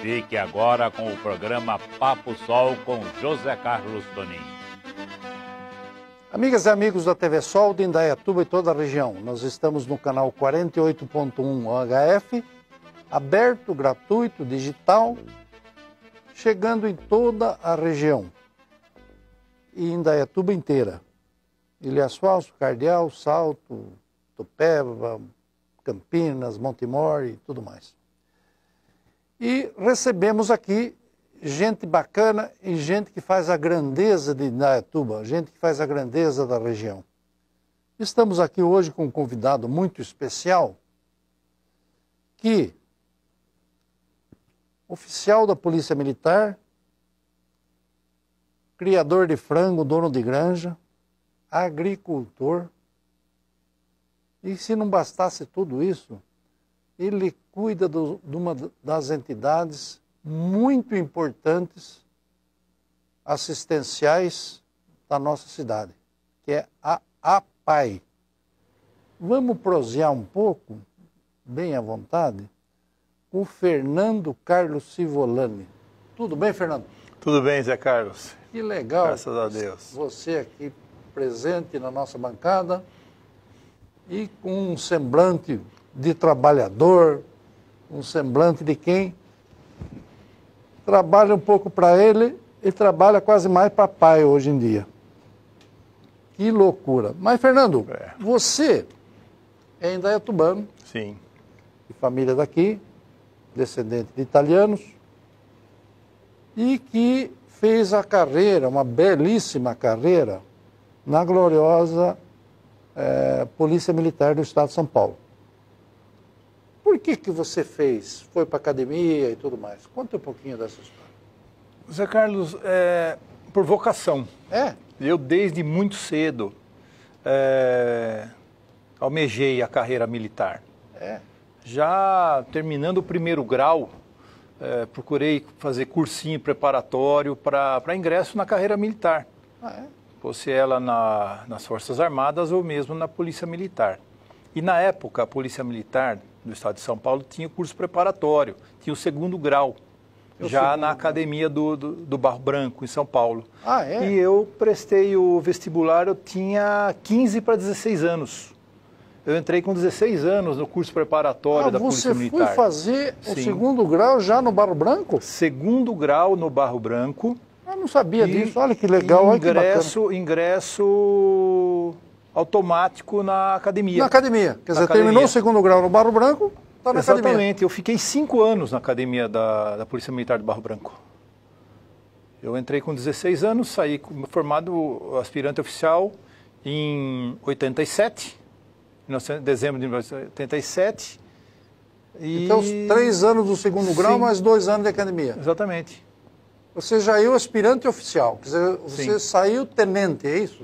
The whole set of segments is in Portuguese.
Fique agora com o programa Papo Sol com José Carlos Toninho. Amigas e amigos da TV Sol de Indaiatuba e toda a região, nós estamos no canal 48.1 HF, aberto, gratuito, digital, chegando em toda a região e Indaiatuba inteira. Ilhas Falso, Cardeal, Salto, Tupéva, Campinas, Montemor e tudo mais. E recebemos aqui gente bacana e gente que faz a grandeza de Indaiatuba, gente que faz a grandeza da região. Estamos aqui hoje com um convidado muito especial, que oficial da Polícia Militar, criador de frango, dono de granja, agricultor. E se não bastasse tudo isso, ele cuida do, de uma das entidades muito importantes assistenciais da nossa cidade, que é a APAI. Vamos prosear um pouco, bem à vontade, com Fernando Carlos Civolani. Tudo bem, Fernando? Tudo bem, Zé Carlos. Que legal. Graças a Deus. Você aqui presente na nossa bancada e com um semblante de trabalhador, um semblante de quem trabalha um pouco para ele e trabalha quase mais para pai hoje em dia. Que loucura. Mas, Fernando, é. você é indaiatubano. Sim. De família daqui, descendente de italianos, e que fez a carreira, uma belíssima carreira, na gloriosa é, Polícia Militar do Estado de São Paulo. Por que, que você fez? Foi para academia e tudo mais. Conta um pouquinho dessa história. Zé Carlos, é, por vocação. É? Eu, desde muito cedo, é, almejei a carreira militar. É? Já terminando o primeiro grau, é, procurei fazer cursinho preparatório para ingresso na carreira militar. Ah, é? Fosse ela na, nas Forças Armadas ou mesmo na Polícia Militar. E na época, a Polícia Militar do Estado de São Paulo tinha o curso preparatório, tinha o segundo grau, eu já na academia do, do, do, Barro Branco, em São Paulo. Ah, é? E eu prestei o vestibular, eu tinha 15 para 16 anos. Eu entrei com 16 anos no curso preparatório ah, da Polícia Militar. Você foi fazer Sim. o segundo grau já no Barro Branco? Segundo grau no Barro Branco. Eu não sabia e, disso, olha que legal, ingresso, olha que bacana. Ingresso automático na academia. Na academia. Quer dizer, academia. terminou o segundo grau no Barro Branco, está na Exatamente. academia. Exatamente. Eu fiquei cinco anos na academia da, da Polícia Militar do Barro Branco. Eu entrei com 16 anos, saí formado aspirante oficial em 87, em dezembro de 1987. E... Então, três anos do segundo Sim. grau, mais dois anos de academia. Exatamente. Você já é o aspirante oficial, quer dizer, você Sim. saiu tenente, é isso?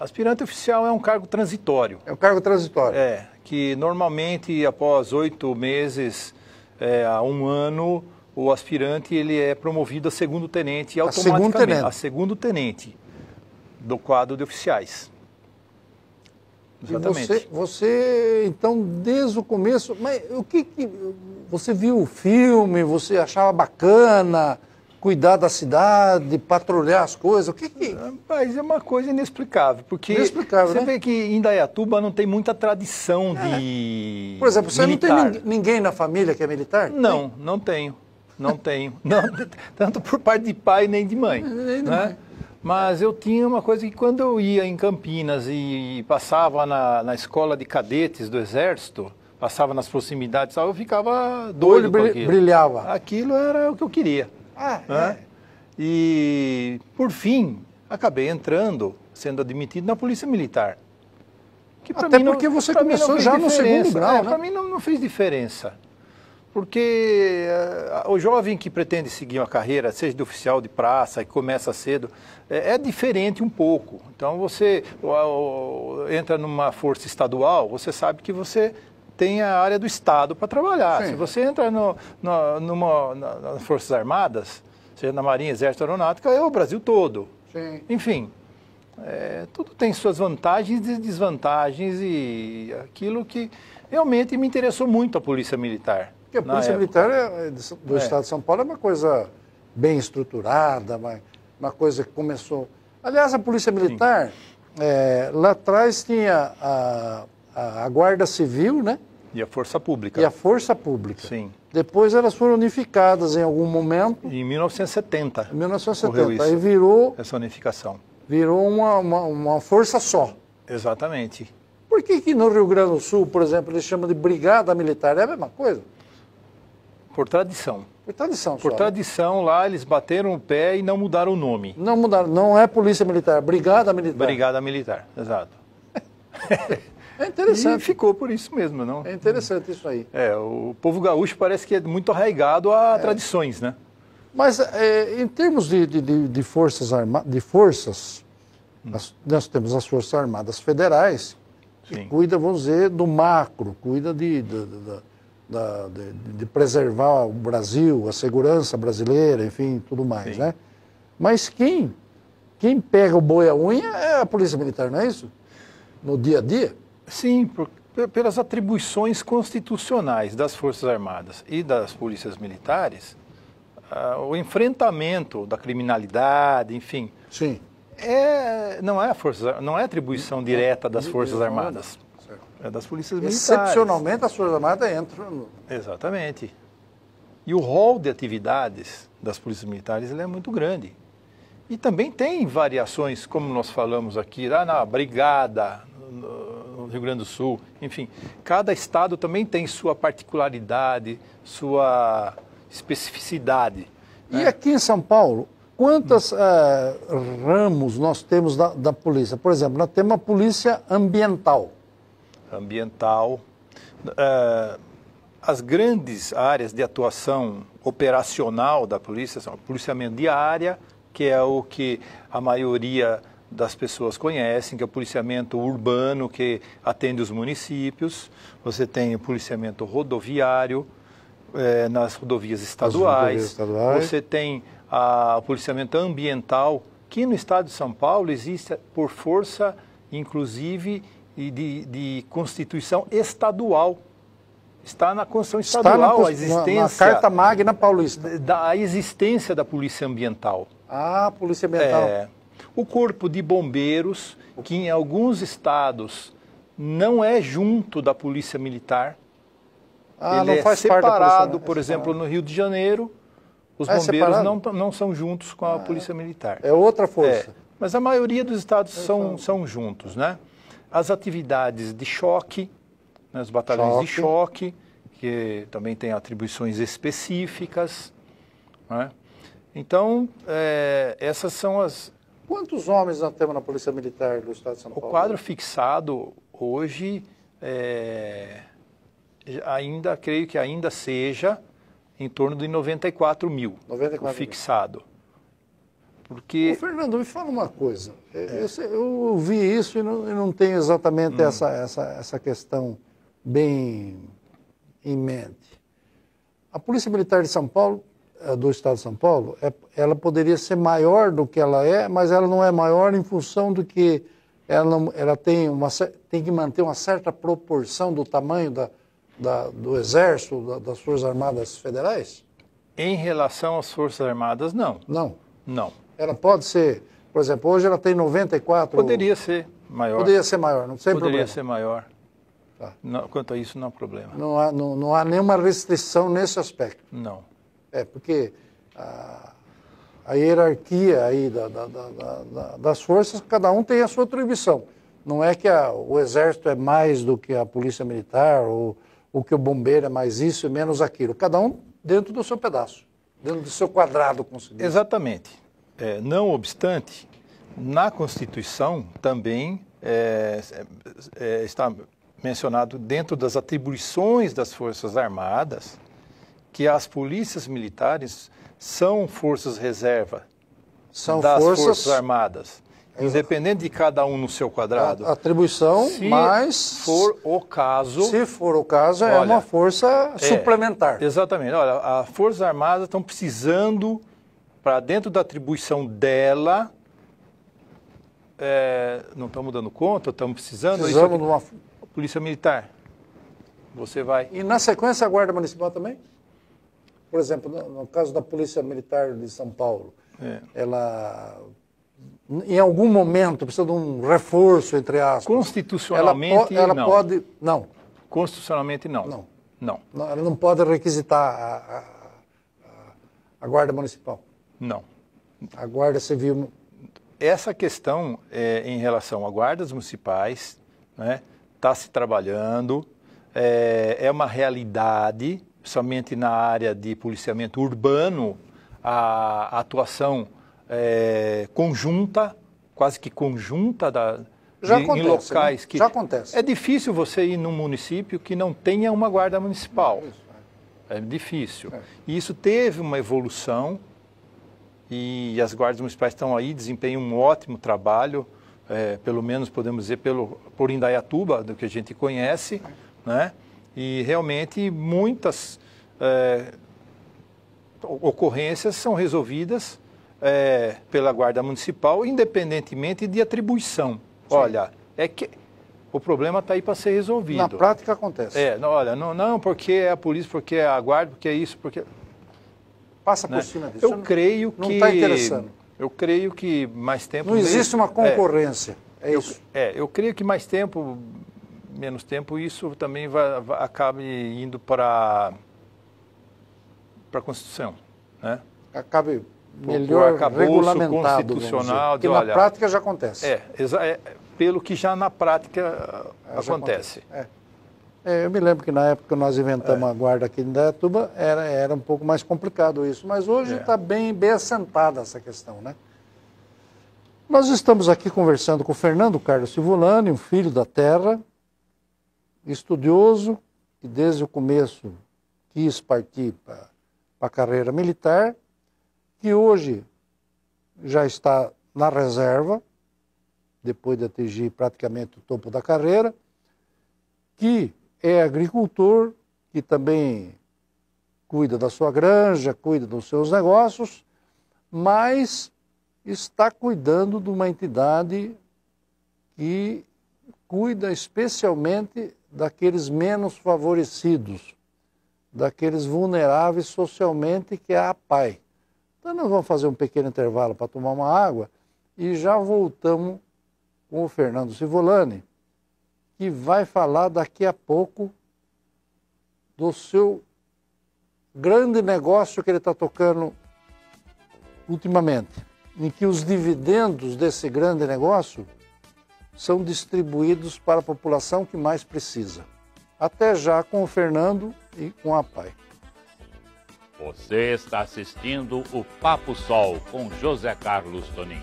Aspirante oficial é um cargo transitório. É um cargo transitório. É, que normalmente após oito meses é, a um ano, o aspirante ele é promovido a segundo tenente e automaticamente. A segundo tenente. A segundo tenente do quadro de oficiais. Exatamente. Você, você, então, desde o começo, mas o que, que você viu o filme, você achava bacana? cuidar da cidade, patrulhar as coisas? O que que... Mas é uma coisa inexplicável, porque inexplicável, você né? vê que em Indaiatuba não tem muita tradição é. de Por exemplo, você militar. não tem ninguém na família que é militar? Não, tem? não tenho. Não tenho. não, tanto por parte de pai nem de mãe. Nem né? Mas eu tinha uma coisa que quando eu ia em Campinas e passava na, na escola de cadetes do Exército, passava nas proximidades, eu ficava doido o olho brilhava. Aquilo. aquilo era o que eu queria. Ah, né? é. E, por fim, acabei entrando, sendo admitido na Polícia Militar. Que Até mim porque você começou já diferença. no segundo grau, é, né? Para mim não, não, fez diferença. Porque uh, o jovem que pretende seguir uma carreira, seja de oficial de praça, e começa cedo, é, é diferente um pouco. Então você uh, uh, entra numa força estadual, você sabe que você tem a área do Estado para trabalhar. Sim. Se você entra no, no, numa, na, nas Forças Armadas, seja na Marinha, Exército, Aeronáutica, é o Brasil todo. Sim. Enfim, é, tudo tem suas vantagens e desvantagens e aquilo que realmente me interessou muito a Polícia Militar. Porque a Polícia época. Militar é, é do é. Estado de São Paulo é uma coisa bem estruturada, uma coisa que começou... Aliás, a Polícia Militar, é, lá atrás tinha a, a, a Guarda Civil, né? E a Força Pública. E a Força Pública. Sim. Depois elas foram unificadas em algum momento. Em 1970. Em 1970. Aí virou. Essa unificação. Virou uma, uma, uma, força só. Exatamente. Por que, que no Rio Grande do Sul, por exemplo, eles chamam de Brigada Militar? É a mesma coisa? Por tradição. Por tradição, Por só, né? tradição, né? lá eles bateram o pé e não mudaram o nome. Não mudaram, não é Polícia Militar, é Brigada Militar. Brigada Militar, exato. É interessante. E ficou por isso mesmo, não? É interessante isso aí. É, o povo gaúcho parece que é muito arraigado a é. tradições, né? Mas é, em termos de, de, de forças armadas, de forças, hum. nós, nós, temos as Forças Armadas Federais, Sim. que cuida, vamos dizer, do macro, cuida de, de, de, de preservar o Brasil, a segurança brasileira, enfim, tudo mais, Sim. né? Mas quem, quem pega o boi à unha é a Polícia Militar, não é isso? No dia a dia. Sim, por, pelas atribuições constitucionais das Forças Armadas e das polícias militares, uh, o enfrentamento da criminalidade, enfim. Sim. É, não, é força, não é atribuição direta das Forças Armadas. É das polícias militares. Excepcionalmente, as Forças Armadas entram. No... Exatamente. E o rol de atividades das polícias militares é muito grande. E também tem variações, como nós falamos aqui, lá na brigada, Rio Grande do Sul, enfim, cada estado também tem sua particularidade, sua especificidade. Né? E aqui em São Paulo, quantos uh, eh, ramos nós temos da, da, polícia? Por exemplo, nós temos a polícia ambiental. Ambiental. Uh, as grandes áreas de atuação operacional da polícia são policiamento de área, que é o que a maioria das pessoas conhecem, que é o policiamento urbano que atende os municípios, você tem o policiamento rodoviário é, nas rodovias estaduais, rodovias estaduais, você tem a, o policiamento ambiental, que no estado de São Paulo existe por força, inclusive, de, de constituição estadual. Está na Constituição Estadual na, a existência. Na Carta Magna Paulista. Da, a existência da Polícia Ambiental. Ah, Polícia Ambiental. É, o corpo de bombeiros, que em alguns estados não é junto da polícia militar. Ah, ele não é faz é separado, por exemplo, no Rio de Janeiro, os ah, é bombeiros não, não são juntos com a ah, polícia militar. É outra é, força. mas a maioria dos estados são, são juntos, né? As atividades de choque, né, os batalhões choque. de choque, que também têm atribuições específicas, né? Então, essas são as, Quantos homens nós temos na Polícia Militar do Estado de São Paulo? O quadro fixado hoje é, ainda, creio que ainda seja em torno de 94 mil. 94 fixado. Mil. Porque... Ô, Fernando, me fala uma coisa. É. Eu, eu, vi isso e não, não tenho exatamente hum. essa, essa, essa questão bem em mente. A Polícia Militar de São Paulo eh, do Estado de São Paulo, é, ela poderia ser maior do que ela é, mas ela não é maior em função do que ela, ela tem, uma, tem que manter uma certa proporção do tamanho da, da, do Exército, da, das Forças Armadas Federais? Em relação às Forças Armadas, não. Não? Não. Ela pode ser, por exemplo, hoje ela tem 94... Poderia ser maior. Poderia ser maior, não tem poderia problema. Poderia ser maior. Tá. Não, quanto a isso, não há problema. Não há, não, não há nenhuma restrição nesse aspecto? Não. É, porque a, a hierarquia aí da, da, da, das forças, cada um tem a sua atribuição. Não é que a, o exército é mais do que a polícia militar ou, ou que o bombeiro é mais isso e menos aquilo. Cada um dentro do seu pedaço, dentro do seu quadrado conseguido. Exatamente. É, não obstante, na Constituição também é, é, é, está mencionado dentro das atribuições das Forças Armadas que as polícias militares são forças reserva são das forças, forças armadas. Independente de cada um no seu quadrado. A atribuição, se mas. Se for o caso. Se for o caso, é uma força é, suplementar. Exatamente. Olha, as Forças Armadas estão precisando, para dentro da atribuição dela, é, não estamos dando conta, estamos precisando. Precisamos de uma. Polícia Militar. Você vai. E na sequência, a Guarda Municipal também? Por exemplo, no, no caso da Polícia Militar de São Paulo, é. ela em algum momento precisa de um reforço entre aspas. Constitucionalmente ela, po ela não. pode não. Constitucionalmente não. Não. Não. não ela não pode requisitar a, a, a guarda municipal. Não. A guarda civil. Essa questão é, em relação a guardas municipais, né, está se trabalhando, é, é uma realidade somente na área de policiamento urbano, a, atuação é, conjunta, quase que conjunta da, já de, acontece, em locais né? que. Já acontece. É difícil você ir num município que não tenha uma guarda municipal. É, é difícil. É. E isso teve uma evolução e as guardas municipais estão aí, desempenham um ótimo trabalho, é, pelo menos podemos dizer pelo, por Indaiatuba, do que a gente conhece, né? E realmente muitas é, ocorrências são resolvidas é, pela Guarda Municipal, independentemente de atribuição. Sim. Olha, é que o problema está aí para ser resolvido. Na prática acontece. É, não, olha, não, não, porque é a polícia, porque é a guarda, porque é isso, porque. Passa por né? cima disso. Eu não, creio não que. Não está interessando. Eu creio que mais tempo. Não existe uma é. concorrência. É, é eu, isso. É, eu creio que mais tempo menos tempo, isso também vai, vai, acabe indo para para a Constituição, né? Acabe melhor regulamentado, constitucional, que na prática já acontece. É, é, pelo que já na prática é, acontece. acontece. É. É, eu me lembro que na época nós inventamos é. a guarda aqui em Detuba era, era um pouco mais complicado isso, mas hoje está é. Tá bem, bem assentada essa questão, né? Nós estamos aqui conversando com o Fernando Carlos Silvolani, um filho da terra, estudioso e desde o começo quis partir para a carreira militar, que hoje já está na reserva, depois de atingir praticamente o topo da carreira, que é agricultor, que também cuida da sua granja, cuida dos seus negócios, mas está cuidando de uma entidade que cuida especialmente daqueles menos favorecidos, daqueles vulneráveis socialmente que é a PAI. Então nós vamos fazer um pequeno intervalo para tomar uma água e já voltamos com o Fernando Civolani, que vai falar daqui a pouco do seu grande negócio que ele está tocando ultimamente, em que os dividendos desse grande negócio são distribuídos para a população que mais precisa. Até já com o Fernando e com a PAI. Você está assistindo o Papo Sol com José Carlos Tonin.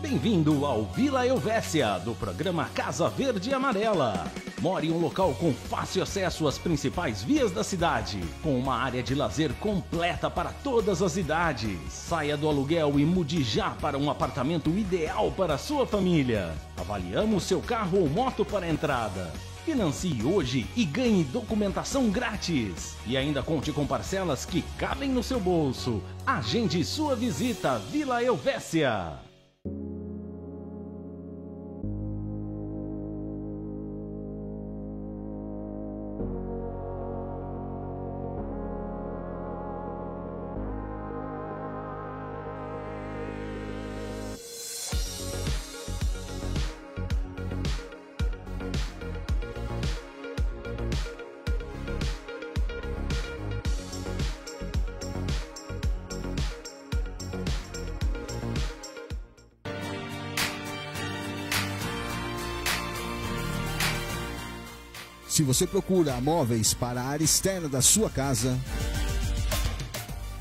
Bem-vindo ao Vila Elvésia, do programa Casa Verde e Amarela. More em um local com fácil acesso às principais vias da cidade, com uma área de lazer completa para todas as idades. Saia do aluguel e mude já para um apartamento ideal para sua família. Avaliamos seu carro ou moto para a entrada. Financie hoje e ganhe documentação grátis. E ainda conte com parcelas que cabem no seu bolso. Agende sua visita Vila Elvésia. você procura móveis para a área externa da sua casa,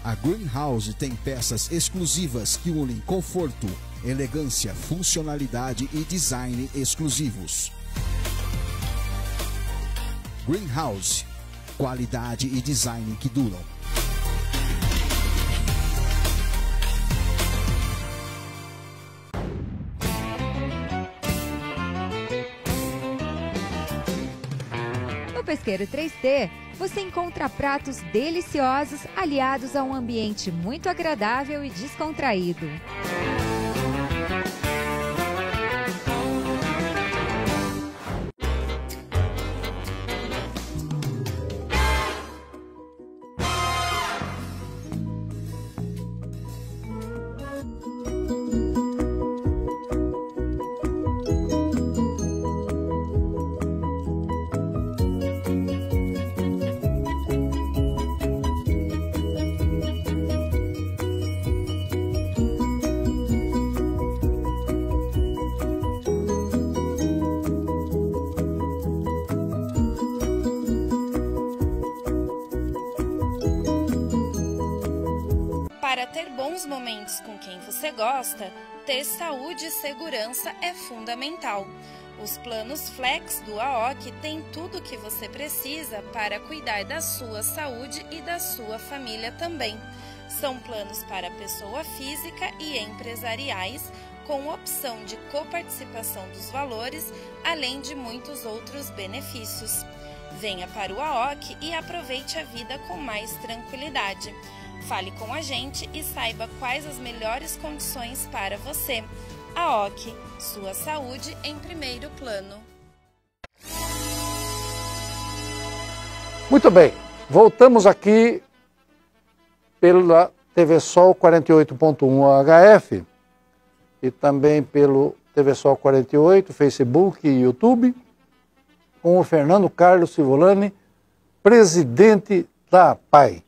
a Greenhouse tem peças exclusivas que unem conforto, elegância, funcionalidade e design exclusivos. Greenhouse, qualidade e design que duram. Churrasqueiro 3D, você encontra pratos deliciosos aliados a um ambiente muito agradável e descontraído. os momentos com quem você gosta, ter saúde e segurança é fundamental. Os planos Flex do AOC têm tudo o que você precisa para cuidar da sua saúde e da sua família também. São planos para pessoa física e empresariais, com opção de coparticipação dos valores, além de muitos outros benefícios. Venha para o AOC e aproveite a vida com mais tranquilidade. Fale com a gente e saiba quais as melhores condições para você. A OC, sua saúde em primeiro plano. Muito bem, voltamos aqui pela TV Sol 48.1 HF e também pelo TV Sol 48, Facebook e YouTube, com o Fernando Carlos Civolani, presidente da PAI.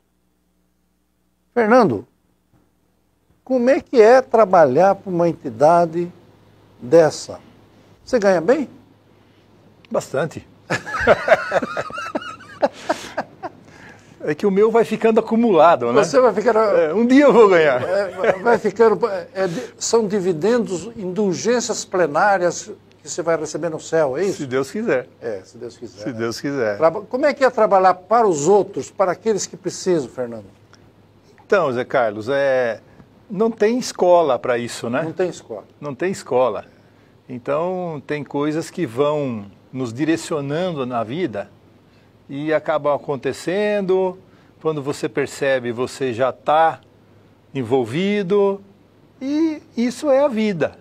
Fernando, como é que é trabalhar para uma entidade dessa? Você ganha bem? Bastante. é que o meu vai ficando acumulado, né? Você vai ficar. É, um dia eu vou ganhar. É, vai ficando. É, é são dividendos, indulgências plenárias que você vai receber no céu, é isso? Se Deus quiser. É, se Deus quiser. Se né? Deus quiser. Como é que é trabalhar para os outros, para aqueles que precisam, Fernando? Então, Zé Carlos, é... não tem escola para isso, né? Não tem escola. Não tem escola. Então, tem coisas que vão nos direcionando na vida e acabam acontecendo. Quando você percebe, você já está envolvido. E isso é a vida.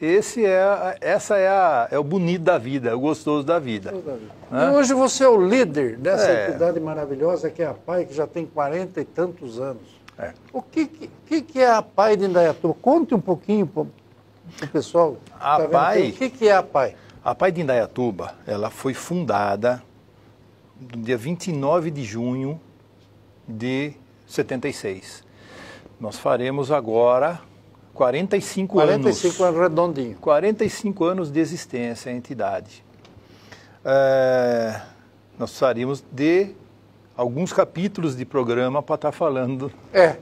Esse é, essa é, a, é o bonito da vida, é o gostoso da vida. Gostoso da vida. Né? E hoje você é o líder dessa é. entidade maravilhosa que é a PAI, que já tem 40 e tantos anos. É. O que, que, que, é a PAI de Indaiatuba? Conte um pouquinho para o pessoal. A tá PAI... O que, que é a PAI? A PAI de Indaiatuba, ela foi fundada no dia 29 de junho de 76. Nós faremos agora 45, 45 anos. 45 anos redondinho. 45 anos de existência a entidade é, nós precisaríamos de alguns capítulos de programa para estar tá falando. É.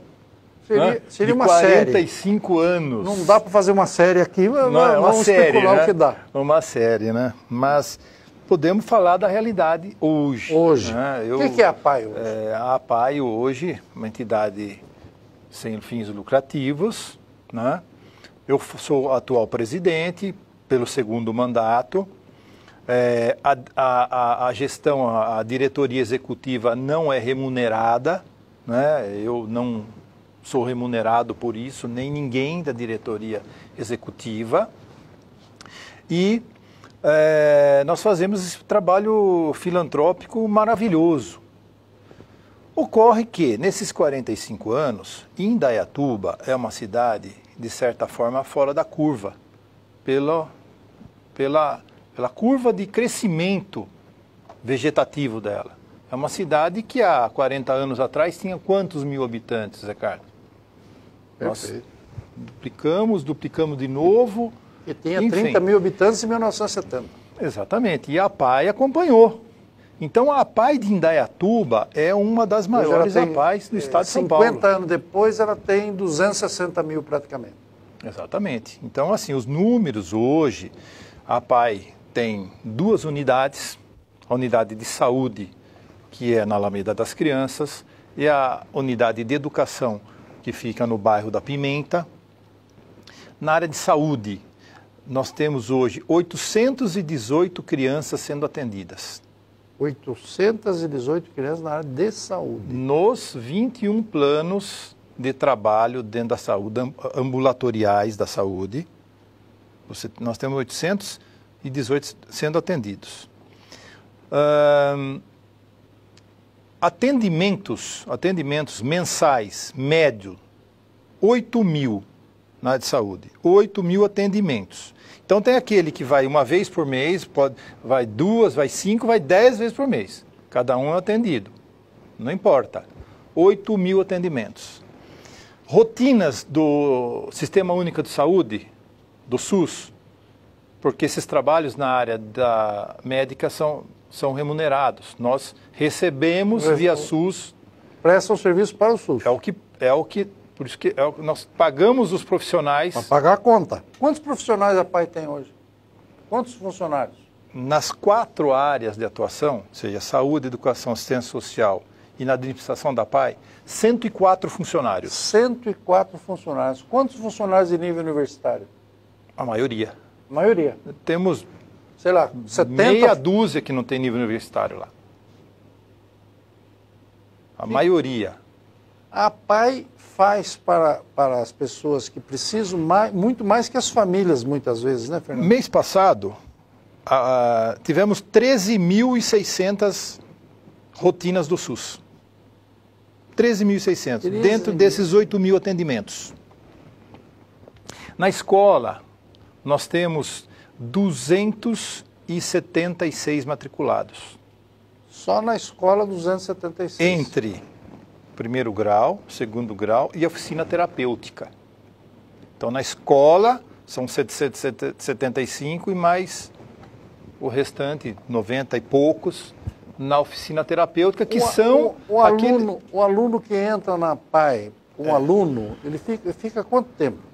Seria, né? seria de uma 45 série. anos. Não dá para fazer uma série aqui, mas Não, é uma vamos série, especular né? o que dá. Uma série, né? Mas podemos falar da realidade hoje. Hoje. Né? Eu, o que, é a PAI hoje? É, a PAI hoje, uma entidade sem fins lucrativos, né? Eu sou atual presidente pelo segundo mandato é, a, a, a, gestão, a, diretoria executiva não é remunerada, né? eu não sou remunerado por isso, nem ninguém da diretoria executiva. E é, nós fazemos esse trabalho filantrópico maravilhoso. Ocorre que, nesses 45 anos, Indaiatuba é uma cidade, de certa forma, fora da curva, pela, pela pela curva de crescimento vegetativo dela. É uma cidade que há 40 anos atrás tinha quantos mil habitantes, Zé Carlos? Nós duplicamos, duplicamos de novo. E tinha enfim. 30 mil habitantes em 1970. Exatamente. E a PAI acompanhou. Então a PAI de Indaiatuba é uma das maiores APAIs do eh, estado de São Paulo. 50 anos depois ela tem 260 mil praticamente. Exatamente. Então assim, os números hoje, a PAI tem duas unidades: a unidade de saúde, que é na Alameda das Crianças, e a unidade de educação, que fica no bairro da Pimenta. Na área de saúde, nós temos hoje 818 crianças sendo atendidas. 818 crianças na área de saúde. Nos 21 planos de trabalho dentro da saúde, ambulatoriais da saúde, você, nós temos 800, e 18 sendo atendidos. Uh, atendimentos, atendimentos mensais, médio, 8 mil na área de saúde. 8 mil atendimentos. Então tem aquele que vai uma vez por mês, pode, vai duas, vai cinco, vai dez vezes por mês. Cada um é atendido. Não importa. 8 mil atendimentos. Rotinas do Sistema Único de Saúde, do SUS, porque esses trabalhos na área da médica são, são remunerados. Nós recebemos prestam, via SUS. Prestam serviço para o SUS. É o que. É o que por isso que é o, nós pagamos os profissionais. Para pagar a conta. Quantos profissionais a PAI tem hoje? Quantos funcionários? Nas quatro áreas de atuação, seja saúde, educação, assistência social e na administração da PAI, 104 funcionários. 104 funcionários. Quantos funcionários de nível universitário? A maioria. A maioria. Temos, sei lá, 70... meia dúzia que não tem nível universitário lá. A Sim. maioria. A PAI faz para, para as pessoas que precisam mais, muito mais que as famílias, muitas vezes, né, Fernando? Mês passado, a, tivemos 13.600 rotinas do SUS. 13.600, dentro desses 8 mil atendimentos. Na escola, nós temos 276 matriculados. Só na escola 276. Entre primeiro grau, segundo grau e oficina terapêutica. Então na escola são 775 e mais o restante, 90 e poucos, na oficina terapêutica, que o, são. O, o, aluno, o aluno que entra na PAI, o é. aluno, ele fica, fica quanto tempo?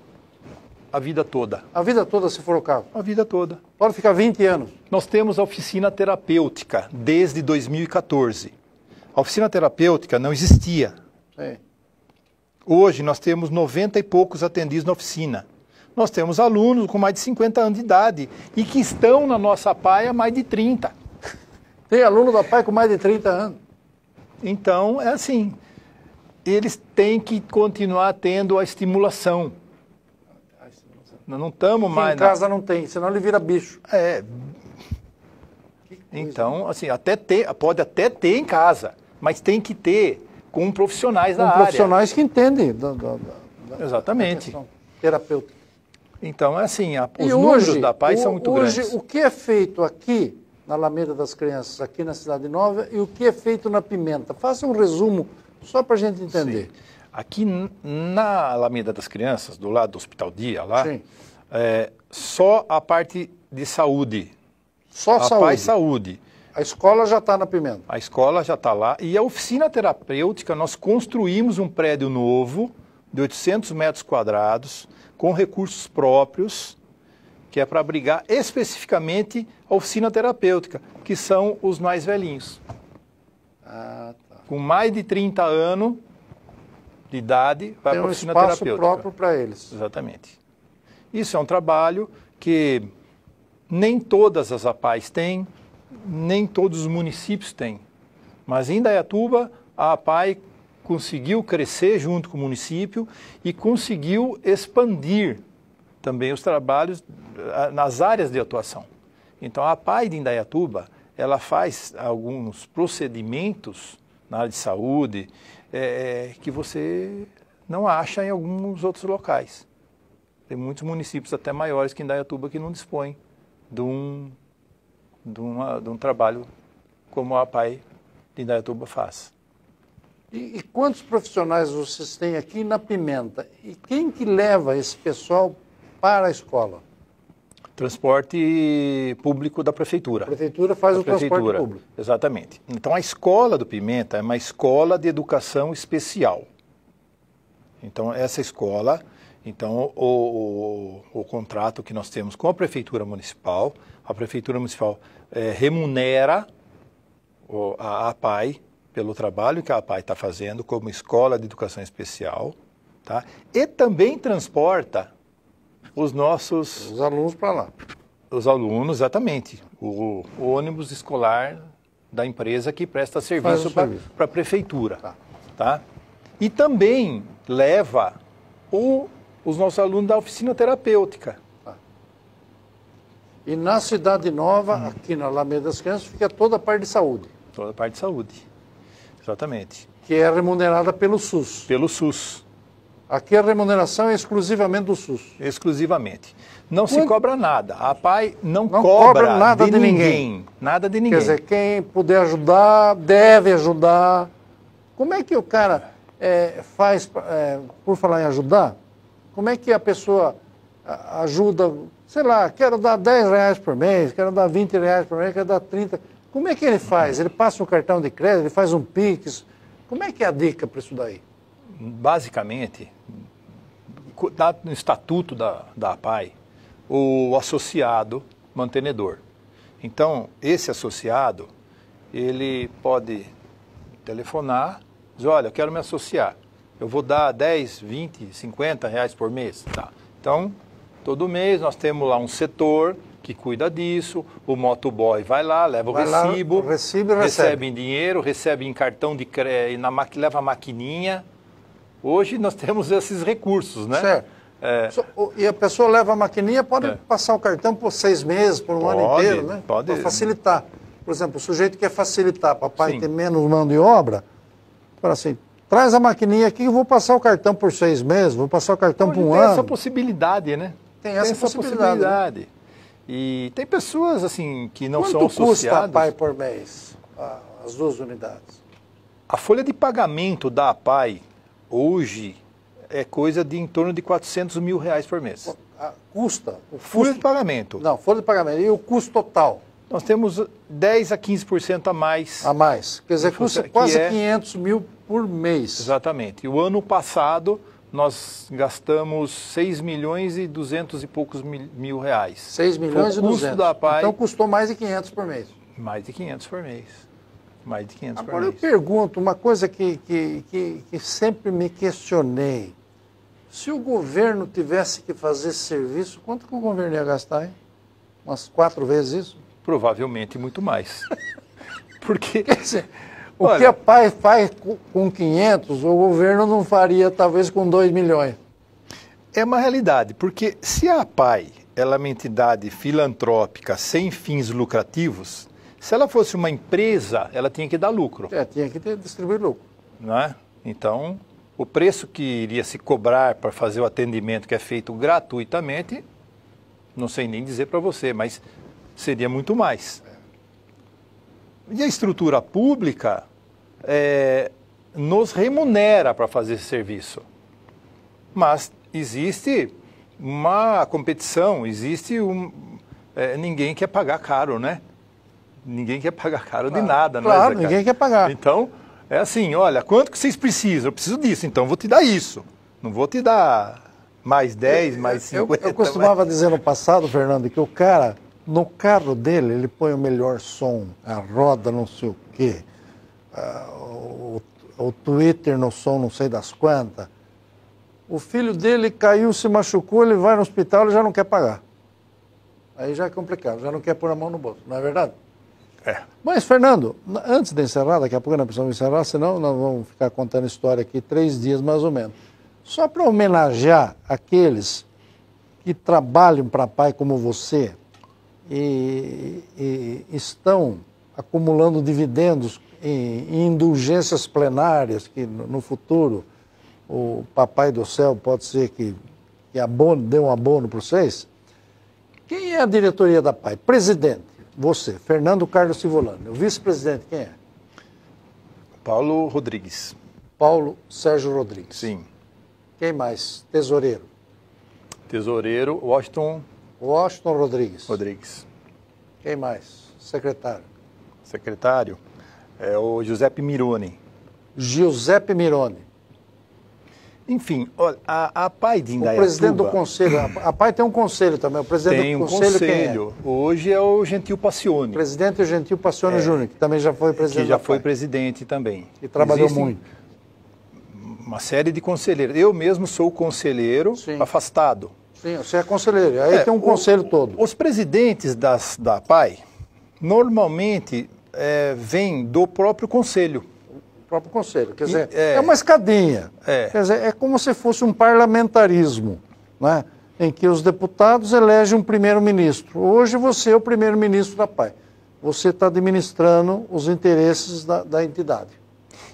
A vida toda. A vida toda, se for o caso? A vida toda. Pode ficar 20 anos? Nós temos a oficina terapêutica desde 2014. A oficina terapêutica não existia. Sim. É. Hoje nós temos 90 e poucos atendidos na oficina. Nós temos alunos com mais de 50 anos de idade e que estão na nossa paia há mais de 30. Tem aluno da paia com mais de 30 anos. Então, é assim, eles têm que continuar tendo a estimulação. Nós não estamos mais. Em casa na... não tem, senão ele vira bicho. É. Então, assim, até ter, pode até ter em casa, mas tem que ter com profissionais com da profissionais área. profissionais que entendem. Da, da, da, Exatamente. Terapeuta. Então, é assim, a, os e números da paz o, são muito hoje, grandes. Hoje, o que é feito aqui, na Alameda das Crianças, aqui na Cidade Nova, e o que é feito na Pimenta? Faça um resumo, só para a gente entender. Sim. Aqui na Alameda das Crianças, do lado do Hospital Dia, lá, é, só a parte de saúde. Só a saúde? Paz saúde. A escola já está na Pimenta? A escola já está lá. E a oficina terapêutica, nós construímos um prédio novo, de 800 metros quadrados, com recursos próprios, que é para abrigar especificamente a oficina terapêutica, que são os mais velhinhos. Ah, tá. Com mais de 30 anos, de idade vai para a oficina terapêutica. Tem um espaço próprio para eles. Exatamente. Isso é um trabalho que nem todas as APAES têm, nem todos os municípios têm. Mas em Dayatuba, a APAE conseguiu crescer junto com o município e conseguiu expandir também os trabalhos eh, nas áreas de atuação. Então, a APAE de Indaiatuba, ela faz alguns procedimentos na área de saúde, é, é, que você não acha em alguns outros locais. Tem muitos municípios até maiores que Indaiatuba que não dispõem de um, de, uma, de um trabalho como a PAI de Indaiatuba faz. E, e, quantos profissionais vocês têm aqui na Pimenta? E quem que leva esse pessoal para a escola? Transporte público da prefeitura. A prefeitura faz a o prefeitura. transporte público. Exatamente. Então a escola do Pimenta é uma escola de educação especial. Então essa escola, então o, o, o contrato que nós temos com a prefeitura municipal, a prefeitura municipal é, remunera a APAI pelo trabalho que a APAI está fazendo como escola de educação especial, tá? E também transporta os nossos. Os alunos para lá. Os alunos, exatamente. O, o, ônibus escolar da empresa que presta serviço para a prefeitura. Tá. tá. E também leva o, os nossos alunos da oficina terapêutica. Tá. E na Cidade Nova, aqui na Alameda das Crianças, fica toda a parte de saúde. Toda a parte de saúde. Exatamente. Que é remunerada pelo SUS. Pelo SUS. Aqui a remuneração é exclusivamente do SUS. Exclusivamente. Não se cobra nada. A PAI não, não cobra, cobra, nada de, de ninguém. ninguém. Nada de ninguém. Quer dizer, quem puder ajudar, deve ajudar. Como é que o cara é, faz, é, por falar em ajudar, como é que a pessoa ajuda, sei lá, quero dar 10 reais por mês, quero dar 20 reais por mês, quero dar 30. Como é que ele faz? Ele passa um cartão de crédito, ele faz um PIX. Como é que é a dica para isso daí? basicamente, no estatuto da, da APAI, o associado mantenedor. Então, esse associado, ele pode telefonar, dizer, olha, eu quero me associar. Eu vou dar 10, 20, 50 reais por mês. Tá. Então, todo mês nós temos lá um setor que cuida disso, o motoboy vai lá, leva vai o recibo, lá, o recebe. recebe em dinheiro, recebe em cartão de crédito, na, leva a maquininha, Hoje nós temos esses recursos, né? Certo. É. E a pessoa leva a maquininha, pode é. passar o cartão por seis meses, por um pode, ano inteiro, né? Pode. Para facilitar. Por exemplo, o sujeito quer facilitar, papai Sim. ter menos mão de obra, fala assim, traz a maquininha aqui, eu vou passar o cartão por seis meses, vou passar o cartão por um né? tem ano. Tem essa possibilidade, né? Tem essa, tem essa possibilidade. possibilidade. Né? E tem pessoas, assim, que não Quanto são associadas... Quanto custa a PAI por mês, as duas unidades? A folha de pagamento da PAI hoje é coisa de em torno de 400 mil reais por mês. Custa? Folha de pagamento. Não, folha de pagamento. E o custo total? Nós temos 10 a 15% a mais. A mais. Quer dizer, custa é quase é... 500 mil por mês. Exatamente. E o ano passado nós gastamos 6 milhões e 200 e poucos mil, mil reais. 6 milhões o e 200. Da PAI, então custou mais de 500 por mês. Mais de 500 por mês. Mais de 500 Agora eu pergunto uma coisa que, que, que, que sempre me questionei. Se o governo tivesse que fazer esse serviço, quanto que o governo ia gastar, hein? Umas quatro vezes isso? Provavelmente muito mais. Porque... Quer dizer, o olha, que a PAI faz com 500, o governo não faria talvez com 2 milhões. É uma realidade, porque se a PAI ela é uma entidade filantrópica sem fins lucrativos, se ela fosse uma empresa, ela tinha que dar lucro. É, tinha que ter, distribuir lucro. Não é? Então, o preço que iria se cobrar para fazer o atendimento que é feito gratuitamente, não sei nem dizer para você, mas seria muito mais. E a estrutura pública é, nos remunera para fazer esse serviço. Mas existe uma competição, existe um, é, ninguém quer pagar caro, né? ninguém quer pagar caro claro, de nada, é, claro, né? Claro, ninguém quer pagar. Então, é assim, olha, quanto que vocês precisam? Eu preciso disso, então vou te dar isso. Não vou te dar mais 10, mais 50. Eu, eu costumava mas... dizer no passado, Fernando, que o cara, no carro dele, ele põe o melhor som, a roda não sei o quê, ah, o, o Twitter no som não sei das quantas. O filho dele caiu, se machucou, ele vai no hospital e já não quer pagar. Aí já é complicado, já não quer pôr a mão no bolso, não é verdade? É. Mas, Fernando, antes de encerrar, daqui a pouco nós precisamos encerrar, senão nós vamos ficar contando história aqui três dias mais ou menos. Só para homenagear aqueles que trabalham para pai como você e, e estão acumulando dividendos em, em, indulgências plenárias, que no futuro o papai do céu pode ser que, que abono, dê um abono para vocês. Quem é a diretoria da PAI? Presidente. Você, Fernando Carlos Civolano. O vice-presidente quem é? Paulo Rodrigues. Paulo Sérgio Rodrigues. Sim. Quem mais? Tesoureiro. Tesoureiro, Washington. Washington Rodrigues. Rodrigues. Quem mais? Secretário. Secretário é o Giuseppe Mironi. Giuseppe Mironi. Enfim, olha, a, a PAI de Indaiatuba... O presidente do conselho, a, a PAI tem um conselho também, o presidente tem do conselho, um conselho é? Hoje é o Gentil Passione. O presidente é o Gentil Passione é, Júnior, que também já foi presidente Que já foi presidente também. E trabalhou muito. Uma série de conselheiros. Eu mesmo sou conselheiro Sim. afastado. Sim, você é conselheiro, aí é, tem um o, conselho todo. Os presidentes das, da PAI normalmente é, vêm do próprio conselho próprio Conselho. Quer dizer, e, é, é, uma escadinha. É. Quer dizer, é como se fosse um parlamentarismo, né? em que os deputados elegem um primeiro-ministro. Hoje você é o primeiro-ministro da PAI. Você está administrando os interesses da, da entidade.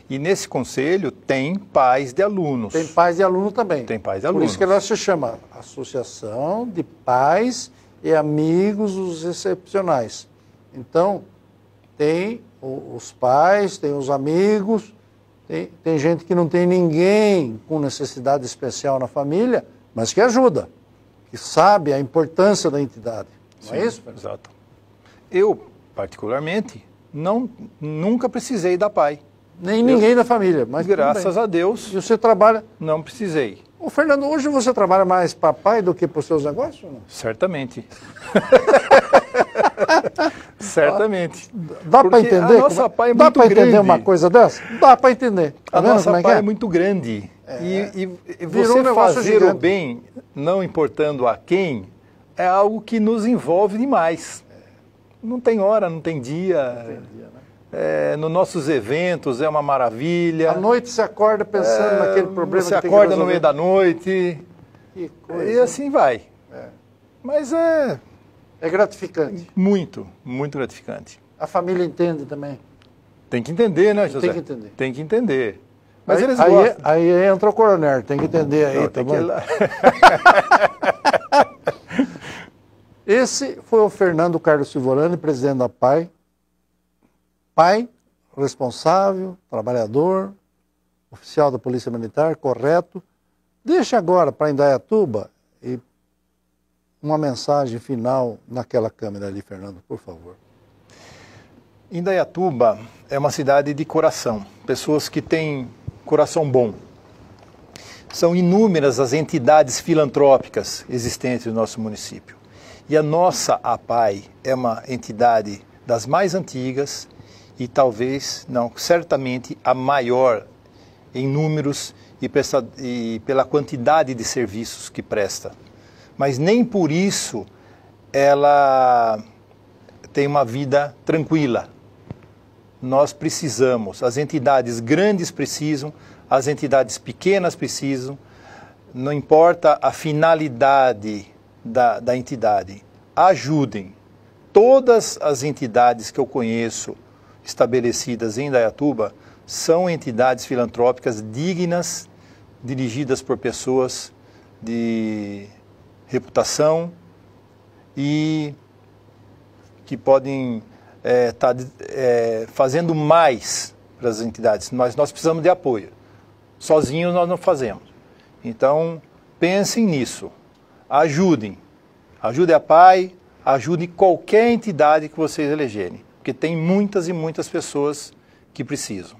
E nesse conselho tem pais de alunos. Tem pais de aluno também. Tem pais de alunos. Por isso que ela se chama Associação de Pais e Amigos dos Excepcionais. Então, tem os pais, tem os amigos, tem, tem gente que não tem ninguém com necessidade especial na família, mas que ajuda, que sabe a importância da entidade. Não é Sim, é isso? Exato. Eu, particularmente, não, nunca precisei da PAI. Nem ninguém da família. Mas graças a Deus. E você trabalha? Não precisei. Ô, Fernando, hoje você trabalha mais para pai do que para os seus negócios? Certamente. Certamente. Dá para entender? A nossa é? pá é dá para entender grande. uma coisa dessa? Dá para entender. Tá a nossa é pá é? é? muito grande. É. E, e, você um fazer o bem, não importando a quem, é algo que nos envolve demais. Não tem hora, não tem dia. Não tem dia né? É, nos nossos eventos, é uma maravilha. À noite você acorda pensando é, naquele problema você que Você acorda no meio da noite. Coisa, e assim vai. É. Mas é, é gratificante. Muito, muito gratificante. A família entende também. Tem que entender, né, José? Tem que entender. Tem que entender. Mas aí, eles aí, é, gostam. Aí, é, entra o coronel, tem que entender aí, Não, tá bom? Que... Esse foi o Fernando Carlos Silvolani, presidente da PAI. PAI, responsável, trabalhador, oficial da Polícia Militar, correto. Deixa agora para Indaiatuba uma mensagem final naquela câmera ali, Fernando, por favor. Indaiatuba é uma cidade de coração, pessoas que têm coração bom. São inúmeras as entidades filantrópicas existentes no nosso município. E a nossa APAI é uma entidade das mais antigas e talvez, não, certamente a maior em números e, presta, e pela quantidade de serviços que presta mas nem por isso ela tem uma vida tranquila. Nós precisamos, as entidades grandes precisam, as entidades pequenas precisam, não importa a finalidade da, da entidade, ajudem. Todas as entidades que eu conheço estabelecidas em Dayatuba são entidades filantrópicas dignas, dirigidas por pessoas de reputação e que podem estar é, tá, é, fazendo mais para as entidades, mas nós precisamos de apoio. Sozinhos nós não fazemos. Então, pensem nisso. Ajudem. Ajude a PAI, ajude qualquer entidade que vocês elegerem, porque tem muitas e muitas pessoas que precisam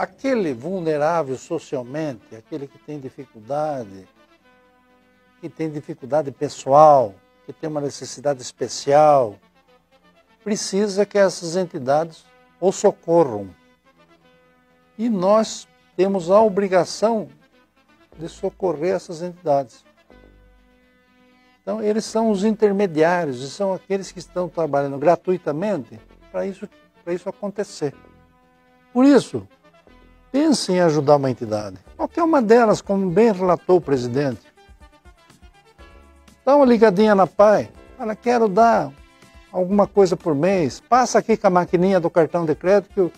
aquele vulnerável socialmente, aquele que tem dificuldade, que tem dificuldade pessoal, que tem uma necessidade especial, precisa que essas entidades o socorram. E nós temos a obrigação de socorrer essas entidades. Então, eles são os intermediários e são aqueles que estão trabalhando gratuitamente para isso, isso acontecer. Por isso, pensa em ajudar uma entidade. Qualquer uma delas, como bem relatou o presidente. Dá uma ligadinha na PAI. Fala, quero dar alguma coisa por mês. Passa aqui com a maquininha do cartão de crédito que eu,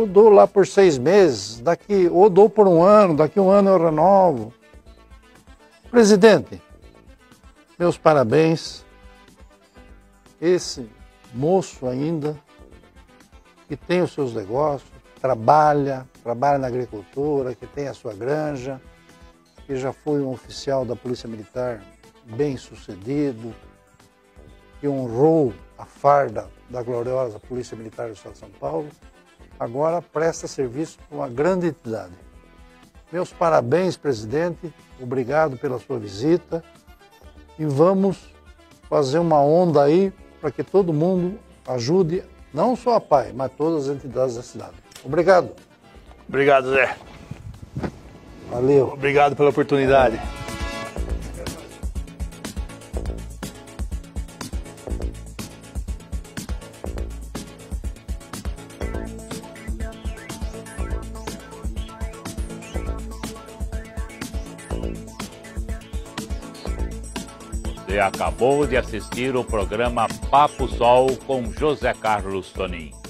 eu dou lá por seis meses. Daqui, ou dou por um ano, daqui um ano eu renovo. Presidente, meus parabéns. Esse moço ainda, que tem os seus negócios, trabalha, trabalha na agricultura, que tem a sua granja, que já foi um oficial da Polícia Militar bem sucedido, que honrou a farda da gloriosa Polícia Militar do Estado de São Paulo, agora presta serviço para uma grande entidade. Meus parabéns, presidente, obrigado pela sua visita e vamos fazer uma onda aí para que todo mundo ajude não só a PAI, mas todas as entidades da cidade. Obrigado. Obrigado, Zé. Valeu. Obrigado pela oportunidade. Você acabou de assistir o programa Papo Sol com José Carlos Toninho.